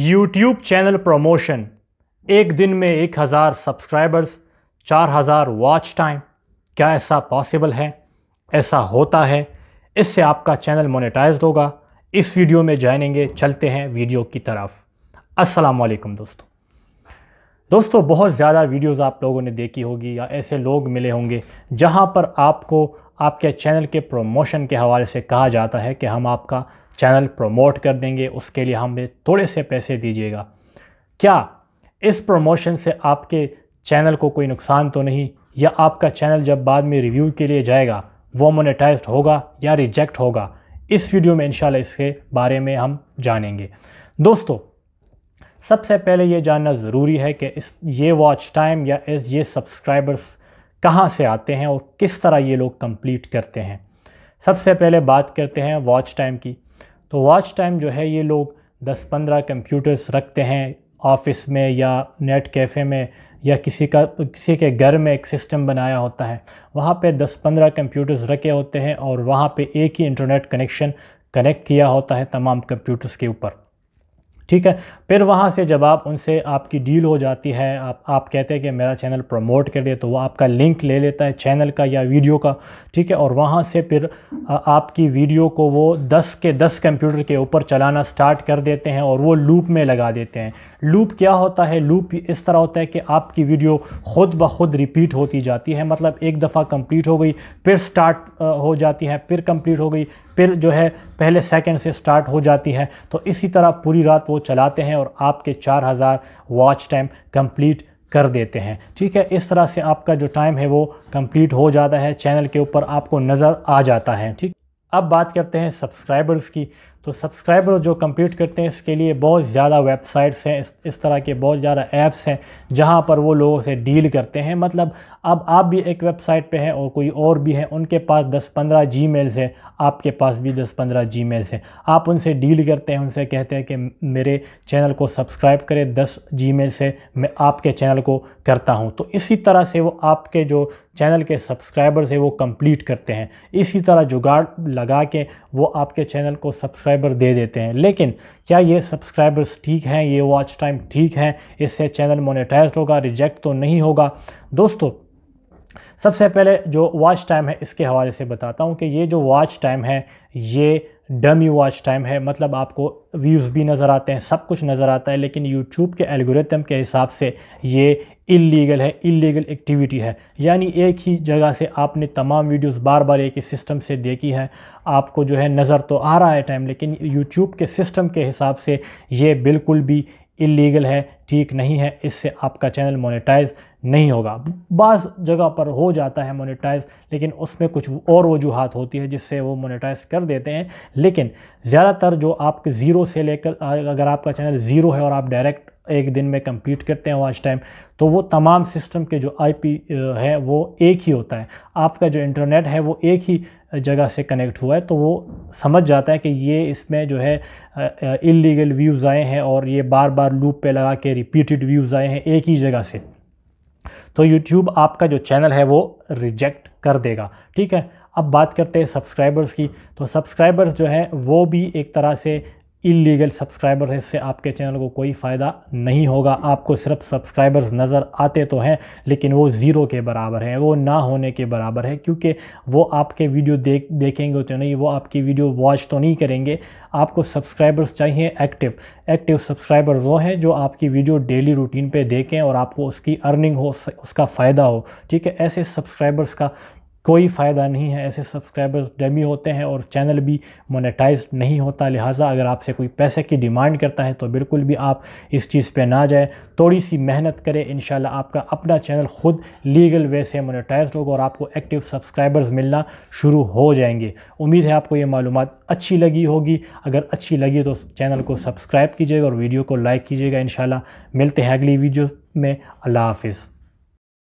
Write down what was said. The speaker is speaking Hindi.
यूट्यूब चैनल प्रमोशन एक दिन में एक हज़ार सब्सक्राइबर्स चार हज़ार वॉच टाइम क्या ऐसा पॉसिबल है ऐसा होता है इससे आपका चैनल मोनेटाइज होगा इस वीडियो में जानेंगे चलते हैं वीडियो की तरफ अस्सलाम वालेकुम दोस्तों दोस्तों बहुत ज़्यादा वीडियोस आप लोगों ने देखी होगी या ऐसे लोग मिले होंगे जहां पर आपको आपके चैनल के प्रमोशन के हवाले से कहा जाता है कि हम आपका चैनल प्रमोट कर देंगे उसके लिए हमें थोड़े से पैसे दीजिएगा क्या इस प्रमोशन से आपके चैनल को कोई नुकसान तो नहीं या आपका चैनल जब बाद में रिव्यू के लिए जाएगा वो मोनेटाइज होगा या रिजेक्ट होगा इस वीडियो में इंशाल्लाह इसके बारे में हम जानेंगे दोस्तों सबसे पहले ये जानना ज़रूरी है कि इस ये वॉच टाइम या इस ये सब्सक्राइबर्स कहाँ से आते हैं और किस तरह ये लोग कंप्लीट करते हैं सबसे पहले बात करते हैं वॉच टाइम की तो वॉच टाइम जो है ये लोग 10-15 कंप्यूटर्स रखते हैं ऑफिस में या नेट कैफ़े में या किसी का किसी के घर में एक सिस्टम बनाया होता है वहाँ पे 10-15 कंप्यूटर्स रखे होते हैं और वहाँ पे एक ही इंटरनेट कनेक्शन कनेक्ट किया होता है तमाम कंप्यूटर्स के ऊपर ठीक है फिर वहाँ से जब आप उनसे आपकी डील हो जाती है आप आप कहते हैं कि मेरा चैनल प्रमोट कर दे तो वो आपका लिंक ले लेता है चैनल का या वीडियो का ठीक है और वहाँ से फिर आपकी वीडियो को वो 10 के 10 कंप्यूटर के ऊपर चलाना स्टार्ट कर देते हैं और वो लूप में लगा देते हैं लूप क्या होता है लूप इस तरह होता है कि आपकी वीडियो ख़ुद ब खुद रिपीट होती जाती है मतलब एक दफ़ा कम्प्लीट हो गई फिर स्टार्ट हो जाती है फिर कम्प्लीट हो गई फिर जो है पहले सेकेंड से स्टार्ट हो जाती है तो इसी तरह पूरी रात वो चलाते हैं और आपके 4000 वॉच टाइम कंप्लीट कर देते हैं ठीक है इस तरह से आपका जो टाइम है वो कंप्लीट हो जाता है चैनल के ऊपर आपको नज़र आ जाता है ठीक अब बात करते हैं सब्सक्राइबर्स की तो सब्सक्राइबर जो कंप्यूट करते हैं इसके लिए बहुत ज़्यादा वेबसाइट्स हैं इस, इस तरह के बहुत ज़्यादा ऐप्स हैं जहाँ पर वो लोगों से डील करते हैं मतलब अब आप भी एक वेबसाइट पे हैं और कोई और भी हैं उनके पास 10-15 जी मेल्स हैं आपके पास भी 10-15 जी मेल्स हैं आप उनसे डील करते हैं उनसे कहते हैं कि मेरे चैनल को सब्सक्राइब करें दस जी मेल से मैं आपके चैनल को करता हूँ तो इसी तरह से वो आपके जो चैनल के सब्सक्राइबर्स है वो कम्प्लीट करते हैं इसी तरह जुगाड़ लगा के वो आपके चैनल को सब्सक्राइब सब्सक्राइबर दे देते हैं लेकिन क्या ये सब्सक्राइबर्स ठीक हैं ये वॉच टाइम ठीक है इससे चैनल मोनेटाइज होगा रिजेक्ट तो नहीं होगा दोस्तों सबसे पहले जो वॉच टाइम है इसके हवाले से बताता हूँ कि ये जो वॉच टाइम है ये डम यू वॉच टाइम है मतलब आपको व्यूज़ भी नज़र आते हैं सब कुछ नज़र आता है लेकिन यूट्यूब के एल्गोरिथम के हिसाब से ये इलीगल है इलीगल एक्टिविटी है यानी एक ही जगह से आपने तमाम वीडियोस बार बार एक ही सिस्टम से देखी है आपको जो है नज़र तो आ रहा है टाइम लेकिन यूट्यूब के सिस्टम के हिसाब से ये बिल्कुल भी इलीगल है ठीक नहीं है इससे आपका चैनल मोनेटाइज नहीं होगा बाज़ जगह पर हो जाता है मोनेटाइज लेकिन उसमें कुछ और वजूहत होती है जिससे वो मोनेटाइज कर देते हैं लेकिन ज़्यादातर जो आपके ज़ीरो से लेकर अगर आपका चैनल ज़ीरो है और आप डायरेक्ट एक दिन में कंप्लीट करते हैं वाच टाइम तो वो तमाम सिस्टम के जो आईपी है वो एक ही होता है आपका जो इंटरनेट है वो एक ही जगह से कनेक्ट हुआ है तो वो समझ जाता है कि ये इसमें जो है इलीगल व्यूज़ आए हैं और ये बार बार लूप पे लगा के रिपीटेड व्यूज़ आए हैं एक ही जगह से तो यूट्यूब आपका जो चैनल है वो रिजेक्ट कर देगा ठीक है अब बात करते हैं सब्सक्राइबर्स की तो सब्सक्राइबर्स जो है वो भी एक तरह से इलीगल सब्सक्राइबर है इससे आपके चैनल को कोई फ़ायदा नहीं होगा आपको सिर्फ सब्सक्राइबर्स नज़र आते तो हैं लेकिन वो ज़ीरो के बराबर हैं वो ना होने के बराबर है क्योंकि वो आपके वीडियो देख देखेंगे तो नहीं वो आपकी वीडियो वॉच तो नहीं करेंगे आपको सब्सक्राइबर्स चाहिए एक्टिव एक्टिव सब्सक्राइबर वो हैं जो आपकी वीडियो डेली रूटीन पर देखें और आपको उसकी अर्निंग हो उसका फ़ायदा हो ठीक है ऐसे सब्सक्राइबर्स का कोई फ़ायदा नहीं है ऐसे सब्सक्राइबर्स डेमी होते हैं और चैनल भी मोनेटाइज नहीं होता लिहाजा अगर आपसे कोई पैसे की डिमांड करता है तो बिल्कुल भी आप इस चीज़ पे ना जाए थोड़ी सी मेहनत करें इन आपका अपना चैनल ख़ुद लीगल वे से मोनेटाइज होगा और आपको एक्टिव सब्सक्राइबर्स मिलना शुरू हो जाएंगे उम्मीद है आपको ये मालूम अच्छी लगी होगी अगर अच्छी लगी तो चैनल को सब्सक्राइब कीजिएगा और वीडियो को लाइक कीजिएगा इन मिलते हैं अगली वीडियो में अल्लाह हाफिज़